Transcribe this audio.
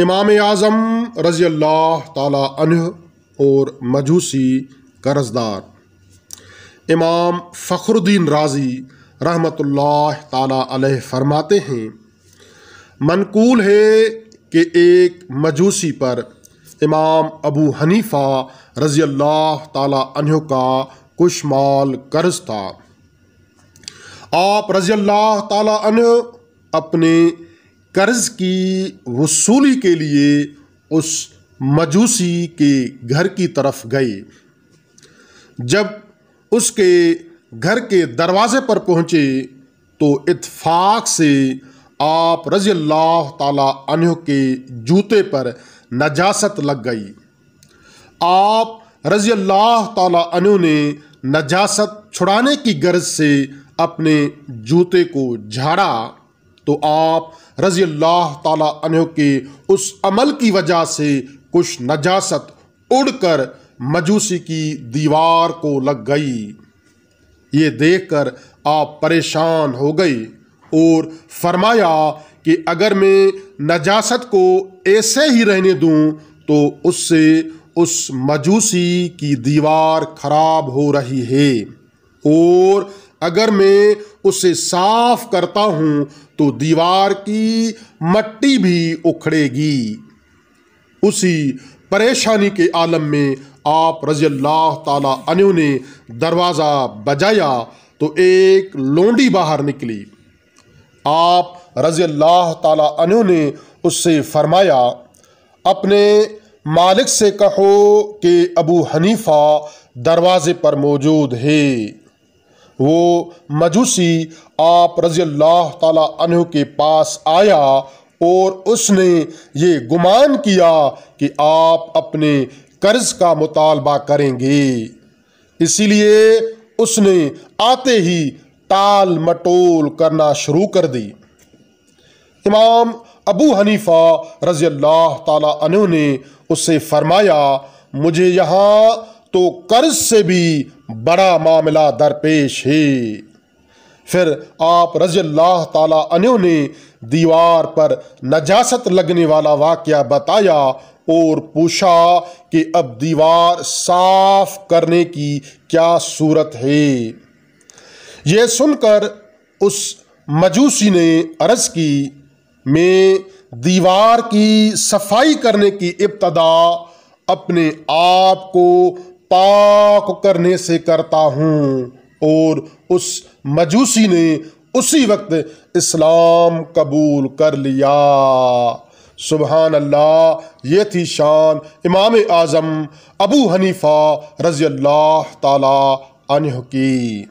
इमाम आज़म रज़ी अल्लाह तह और मजूसी कर्जदार इमाम फ़खरुद्दीन राज़ी रहमतुल्लाह ताला फरमाते हैं मनकूल है कि एक मजूसी पर इमाम अबू हनीफ़ा रज़ी अल्लाह तह का कुछ माल कर्ज था आप रज़ी अल्लाह तह अपने कर्ज़ की वसूली के लिए उस मजूसी के घर की तरफ गए जब उसके घर के दरवाजे पर पहुँचे तो इतफाक से आप रजी अल्लाह तह के जूते पर नजासत लग गई आप रजी अल्लाह तह ने नजासत छुड़ाने की गर्ज से अपने जूते को झाड़ा तो आप रज़ी अल्लाह तह के उस अमल की वजह से कुछ नजासत उड़कर मजूसी की दीवार को लग गई ये देखकर आप परेशान हो गई और फरमाया कि अगर मैं नजासत को ऐसे ही रहने दूं तो उससे उस मजूसी की दीवार खराब हो रही है और अगर मैं उसे साफ करता हूं तो दीवार की मट्टी भी उखड़ेगी उसी परेशानी के आलम में आप रजील्ला अनु ने दरवाज़ा बजाया तो एक लोंडी बाहर निकली आप तला अनु ने उससे फरमाया अपने मालिक से कहो कि अबू हनीफा दरवाज़े पर मौजूद है वो मजूसी आप रज़ी अल्लाह तला के पास आया और उसने ये गुमान किया कि आप अपने कर्ज का मुतालबा करेंगे इसीलिए उसने आते ही टाल मटोल करना शुरू कर दी इमाम अबू हनीफा रज़ी अल्लाह तला ने उससे फरमाया मुझे यहाँ तो कर्ज से भी बड़ा मामला दरपेश है फिर आप रज़ल्लाह तु ने दीवार पर नजासत लगने वाला वाक़ बताया और पूछा कि अब दीवार साफ करने की क्या सूरत है यह सुनकर उस मजूसी ने अर्ज़ की मैं दीवार की सफाई करने की इब्तदा अपने आप को पाक करने से करता हूँ और उस मजूसी ने उसी वक्त इस्लाम कबूल कर लिया सुबहान अल्लाह ये थी शान इमाम आज़म अबू हनीफ़ा रज़ी अल्लाह ताला की